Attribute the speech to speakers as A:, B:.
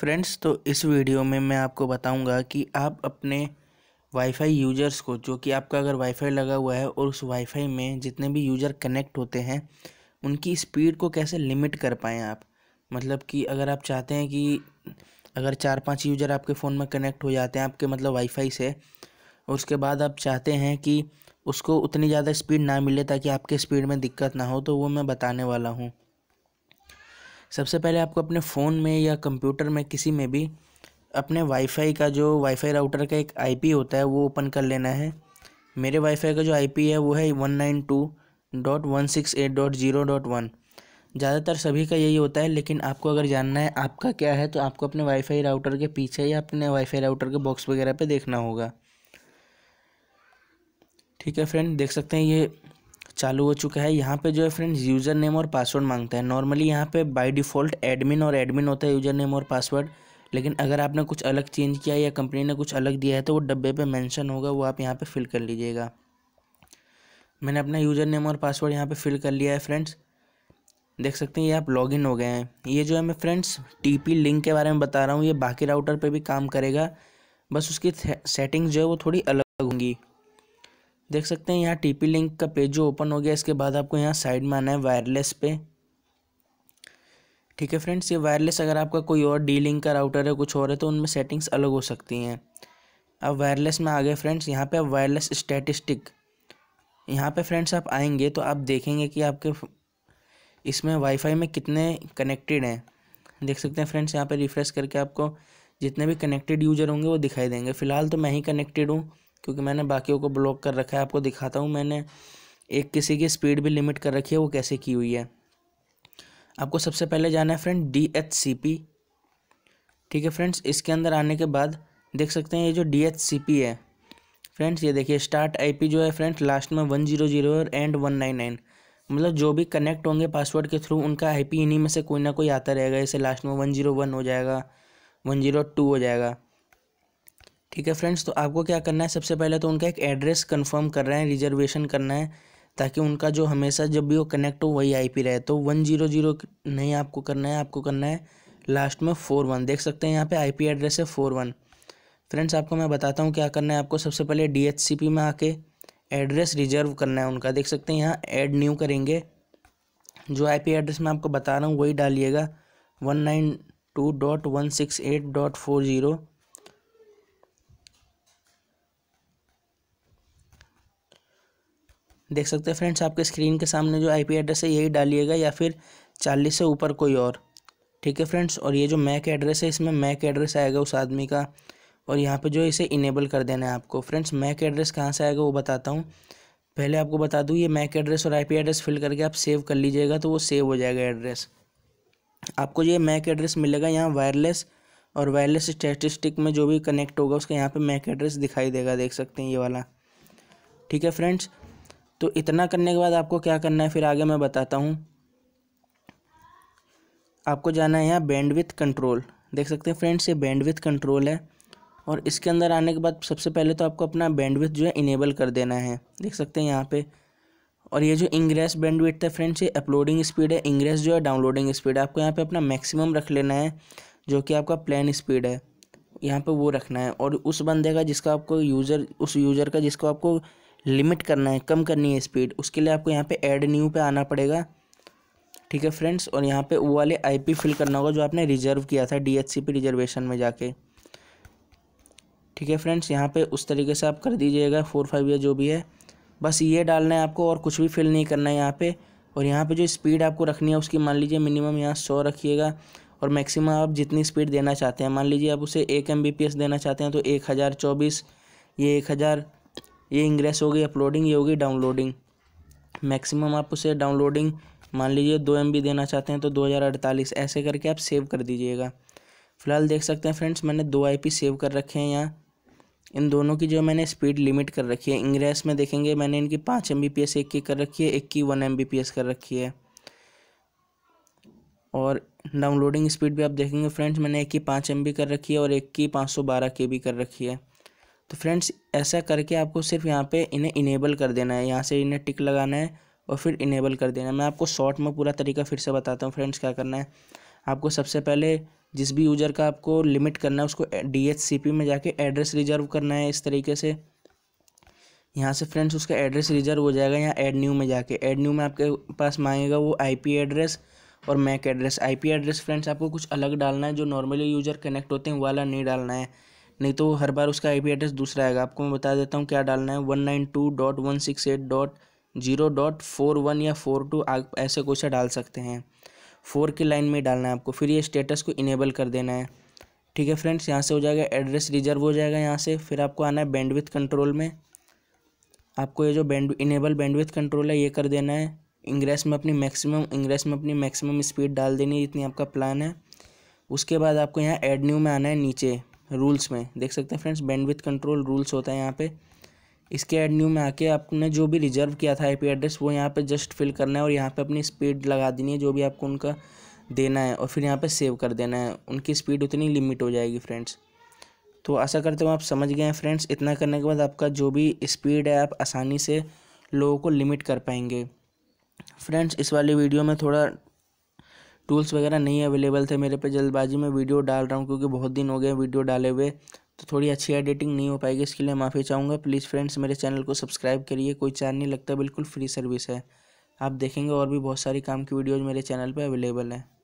A: friends तो इस video में मैं आपको बताऊंगा कि आप अपने वाईफाई यूजर्स को जो कि आपका अगर वाईफाई लगा हुआ है और उस वाईफाई में जितने भी यूज़र कनेक्ट होते हैं उनकी स्पीड को कैसे लिमिट कर पाएँ आप मतलब कि अगर आप चाहते हैं कि अगर चार पांच यूजर आपके फ़ोन में कनेक्ट हो जाते हैं आपके मतलब वाईफाई से और उसके बाद आप चाहते हैं कि उसको उतनी ज़्यादा स्पीड ना मिले ताकि आपके स्पीड में दिक्कत ना हो तो वो मैं बताने वाला हूँ सबसे पहले आपको अपने फ़ोन में या कंप्यूटर में किसी में भी अपने वाईफाई का जो वाईफाई राउटर का एक आईपी होता है वो ओपन कर लेना है मेरे वाईफाई का जो आईपी है वो है one nine two dot one six eight dot zero dot one ज़्यादातर सभी का यही होता है लेकिन आपको अगर जानना है आपका क्या है तो आपको अपने वाईफाई राउटर के पीछे या अपने वाईफाई राउटर के बॉक्स वगैरह पे देखना होगा ठीक है फ्रेंड देख सकते हैं ये चालू हो चुका है यहाँ पे जो है फ्रेंड्स यूज़र नेम और पासवर्ड मांगता है नॉर्मली यहाँ पे बाय डिफ़ॉल्ट एडमिन और एडमिन होता है यूज़र नेम और पासवर्ड लेकिन अगर आपने कुछ अलग चेंज किया या कंपनी ने कुछ अलग दिया है तो वो डब्बे पे मेंशन होगा वो आप यहाँ पे फिल कर लीजिएगा मैंने अपना यूज़र नेम और पासवर्ड यहाँ पर फिल कर लिया है फ्रेंड्स देख सकते हैं ये आप लॉगिन हो गए हैं ये जो है मैं फ्रेंड्स टी लिंक के बारे में बता रहा हूँ ये बाकी राउटर पर भी काम करेगा बस उसकी सेटिंग्स जो है वो थोड़ी अलग होंगी देख सकते हैं यहाँ टीपी लिंक का पेज जो ओपन हो गया इसके बाद आपको यहाँ साइड में आना है वायरलेस पे ठीक है फ्रेंड्स ये वायरलेस अगर आपका कोई और डी लिंक का राउटर है कुछ और है तो उनमें सेटिंग्स अलग हो सकती हैं अब वायरलेस में आ गए फ्रेंड्स यहाँ पे आप वायरलेस स्टेटिस्टिक यहाँ पे फ्रेंड्स आप आएंगे तो आप देखेंगे कि आपके इसमें वाईफाई में कितने कनेक्टेड हैं देख सकते हैं फ्रेंड्स यहाँ पे रिफ़्रेश करके आपको जितने भी कनेक्टेड यूजर होंगे वो दिखाई देंगे फ़िलहाल तो मैं ही कनेक्टेड हूँ क्योंकि मैंने बाकियों को ब्लॉक कर रखा है आपको दिखाता हूँ मैंने एक किसी की स्पीड भी लिमिट कर रखी है वो कैसे की हुई है आपको सबसे पहले जाना है friend D H C P ठीक है फ्रेंड्स इसके अंदर आने के बाद देख सकते हैं ये जो डी एच सी पी है फ्रेंड्स ये देखिए स्टार्ट आई पी जो है फ्रेंड्स लास्ट में वन जीरो जीरो और एंड वन नाइन नाइन मतलब जो भी कनेक्ट होंगे पासवर्ड के थ्रू उनका आई पी इन्हीं में से कोई ना कोई आता रहेगा जैसे लास्ट में वन जीरो वन हो जाएगा वन जीरो टू हो जाएगा ठीक है फ्रेंड्स तो आपको क्या करना है सबसे पहले तो उनका एक एड्रेस कंफर्म करना है रिजर्वेशन करना है ताकि उनका जो हमेशा जब भी वो कनेक्ट हो वही आईपी रहे तो वन जीरो जीरो नहीं आपको करना है आपको करना है लास्ट में फोर वन देख सकते हैं यहाँ पे आईपी एड्रेस है फोर वन फ्रेंड्स आपको मैं बताता हूँ क्या करना है आपको सबसे पहले डीएचसीपी में आके एड्रेस रिजर्व करना है उनका देख सकते हैं यहाँ ऐड न्यू करेंगे जो आईपी एड्रेस मैं आपको बता रहा हूँ वही डालिएगा one nine two dot one six eight dot four zero देख सकते हैं फ्रेंड्स आपके स्क्रीन के सामने जो आईपी एड्रेस है यही डालिएगा या फिर चालीस से ऊपर कोई और ठीक है फ्रेंड्स और ये जो मैक एड्रेस है इसमें मैक एड्रेस आएगा उस आदमी का और यहाँ पे जो इसे इनेबल कर देना है आपको फ्रेंड्स मैक एड्रेस कहाँ से आएगा वो बताता हूँ पहले आपको बता दूँ ये मैक एड्रेस और आई एड्रेस फिल करके आप सेव कर लीजिएगा तो वो सेव हो जाएगा एड्रेस आपको ये मैक एड्रेस मिलेगा यहाँ वायरलेस और वायरलेस स्टेटिस्टिक में जो भी कनेक्ट होगा उसका यहाँ पे मैक एड्रेस दिखाई देगा देख सकते हैं ये वाला ठीक है फ्रेंड्स तो इतना करने के बाद आपको क्या करना है फिर आगे मैं बताता हूँ आपको जाना है यहाँ बैंडविथ कंट्रोल देख सकते हैं फ्रेंड्स ये बैंडविथ कंट्रोल है और इसके अंदर आने के बाद सबसे पहले तो आपको अपना बैंडविथ जो है इनेबल कर देना है देख सकते हैं यहाँ पे और ये जो इंग्रेस बैंडविथ है फ्रेंड्स ये अपलोडिंग स्पीड है इंग्रेस जो है डाउनलोडिंग स्पीड है आपको यहाँ पर अपना मैक्सिमम रख लेना है जो कि आपका प्लान स्पीड है यहाँ पर वो रखना है और उस बंदे का जिसका आपको यूज़र उस यूज़र का जिसको आपको लिमिट करना है कम करनी है स्पीड उसके लिए आपको यहाँ पे ऐड न्यू पे आना पड़ेगा ठीक है फ्रेंड्स और यहाँ पे वो वाले आईपी फिल करना होगा जो आपने रिजर्व किया था डीएचसी पे रिजर्वेशन में जाके ठीक है फ्रेंड्स यहाँ पे उस तरीके से आप कर दीजिएगा फोर फाइव या जो भी है बस ये डालना है आपको और कुछ भी फिल नहीं करना है यहाँ पर और यहाँ पर जो स्पीड आपको रखनी है उसकी मान लीजिए मिनिमम यहाँ सौ रखिएगा और मैक्सिमम आप जितनी स्पीड देना चाहते हैं मान लीजिए आप उसे एक एम देना चाहते हैं तो एक हज़ार चौबीस ये एक हज़ार ये इंग्रेस होगी अपलोडिंग ये होगी डाउनलोडिंग मैक्सिमम आप उसे डाउनलोडिंग मान लीजिए दो एम देना चाहते हैं तो दो हज़ार अड़तालीस ऐसे करके आप सेव कर दीजिएगा फ़िलहाल देख सकते हैं फ्रेंड्स मैंने दो आई सेव कर रखे हैं यहाँ इन दोनों की जो मैंने स्पीड लिमिट कर रखी है इंग्रेस में देखेंगे मैंने इनकी पाँच एम एक की कर रखी है एक की वन एम कर रखी है और डाउनलोडिंग स्पीड भी आप देखेंगे फ्रेंड्स मैंने एक की पाँच एम कर रखी है और एक की पाँच सौ बारह के भी कर रखी है तो फ्रेंड्स ऐसा करके आपको सिर्फ यहाँ पे इन्हें इनेबल कर देना है यहाँ से इन्हें टिक लगाना है और फिर इनेबल कर देना है मैं आपको शॉर्ट में पूरा तरीका फिर से बताता हूँ फ्रेंड्स क्या करना है आपको सबसे पहले जिस भी यूज़र का आपको लिमिट करना है उसको डी में जाके एड्रेस रिजर्व करना है इस तरीके से यहाँ से फ्रेंड्स उसका एड्रेस रिजर्व हो जाएगा यहाँ एड न्यू में जाके एड न्यू में आपके पास मांगेगा वो आईपी एड्रेस और MAC address IP address friends आपको कुछ अलग डालना है जो नॉर्मली यूज़र कनेक्ट होते हैं वाला नहीं डालना है नहीं तो हर बार उसका आईपी एड्रेस दूसरा आएगा आपको मैं बता देता हूँ क्या डालना है one nine two dot one six eight dot zero dot four one या फोर टू आप ऐसे कोई सा डाल सकते हैं फोर की लाइन में डालना है आपको फिर ये स्टेटस को इनेबल कर देना है ठीक है फ्रेंड्स यहाँ से हो जाएगा एड्रेस रिजर्व हो जाएगा यहाँ से फिर आपको आना है बैंडविथ कंट्रोल में आपको ये जो बैंड इनेबल बैंडविथ कंट्रोल है ये कर देना है इंग्रेस में अपनी मैक्सिमम इंग्रेस में अपनी मैक्सिमम स्पीड डाल देनी है जितनी आपका प्लान है उसके बाद आपको यहाँ एड न्यू में आना है नीचे रूल्स में देख सकते हैं फ्रेंड्स बैंडविथ कंट्रोल रूल्स होता है यहाँ पे इसके एड न्यू में आके आपने जो भी रिजर्व किया था आईपी एड्रेस वो यहाँ पे जस्ट फिल करना है और यहाँ पे अपनी स्पीड लगा देनी है जो भी आपको उनका देना है और फिर यहाँ पे सेव कर देना है उनकी स्पीड उतनी लिमिट हो जाएगी फ्रेंड्स तो आशा करते हूँ आप समझ गए हैं फ्रेंड्स इतना करने के बाद आपका जो भी स्पीड है आप आसानी से लोगों को लिमिट कर पाएंगे फ्रेंड्स इस वाली वीडियो में थोड़ा टूल्स वगैरह नहीं अवेलेबल थे मेरे पे जल्दबाजी में वीडियो डाल रहा हूँ क्योंकि बहुत दिन हो गए वीडियो डाले हुए तो थोड़ी अच्छी एडिटिंग नहीं हो पाएगी इसके लिए माफ़ी चाहूँगा प्लीज़ फ्रेंड्स मेरे चैनल को सब्सक्राइब करिए कोई चार्ज नहीं लगता बिल्कुल फ्री सर्विस है आप देखेंगे और भी बहुत सारी काम की वीडियोज़ मेरे चैनल पर अवेलेबल हैं